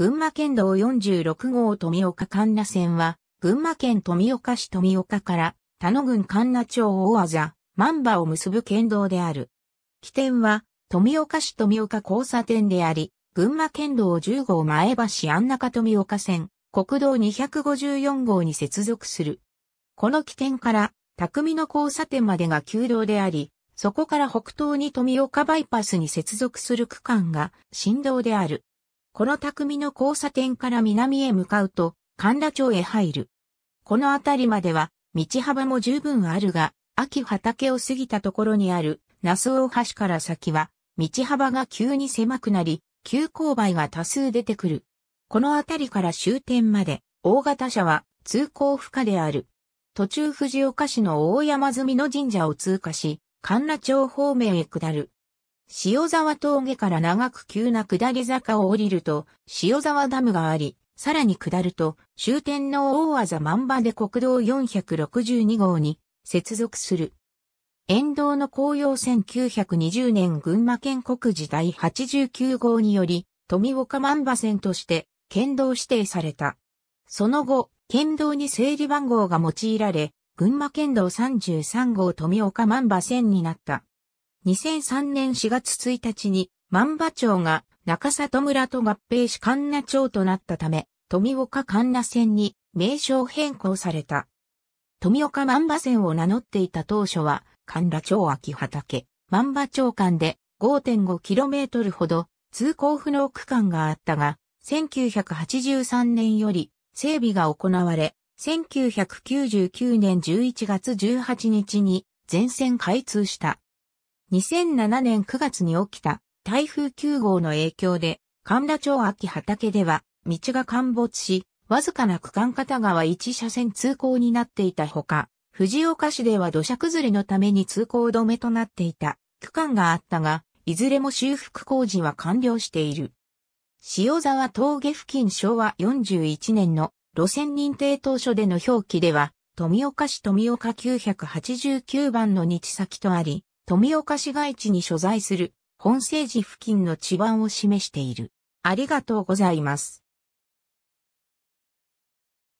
群馬県道46号富岡環奈線は、群馬県富岡市富岡から、田野郡環奈町大字、万場を結ぶ県道である。起点は、富岡市富岡交差点であり、群馬県道10号前橋安中富岡線、国道254号に接続する。この起点から、匠の交差点までが旧道であり、そこから北東に富岡バイパスに接続する区間が、新道である。この匠の交差点から南へ向かうと、神田町へ入る。この辺りまでは、道幅も十分あるが、秋畑を過ぎたところにある、那須大橋から先は、道幅が急に狭くなり、急勾配が多数出てくる。この辺りから終点まで、大型車は通行不可である。途中藤岡市の大山積の神社を通過し、神奈町方面へ下る。塩沢峠から長く急な下り坂を降りると、塩沢ダムがあり、さらに下ると、終点の大技万場で国道462号に接続する。沿道の紅葉1920年群馬県国時代89号により、富岡万場線として県道指定された。その後、県道に整理番号が用いられ、群馬県道33号富岡万場線になった。2003年4月1日に万馬町が中里村と合併し神奈町となったため、富岡神奈線に名称変更された。富岡万馬線を名乗っていた当初は、神田町秋畑、万馬町間で 5.5km ほど通行不能区間があったが、1983年より整備が行われ、1999年11月18日に全線開通した。2007年9月に起きた台風9号の影響で、神田町秋畑では道が陥没し、わずかな区間片側1車線通行になっていたほか、藤岡市では土砂崩れのために通行止めとなっていた区間があったが、いずれも修復工事は完了している。塩沢峠付近昭和41年の路線認定当初での表記では、富岡市富岡989番の日先とあり、富岡市街地に所在する本聖寺付近の地盤を示している。ありがとうございます。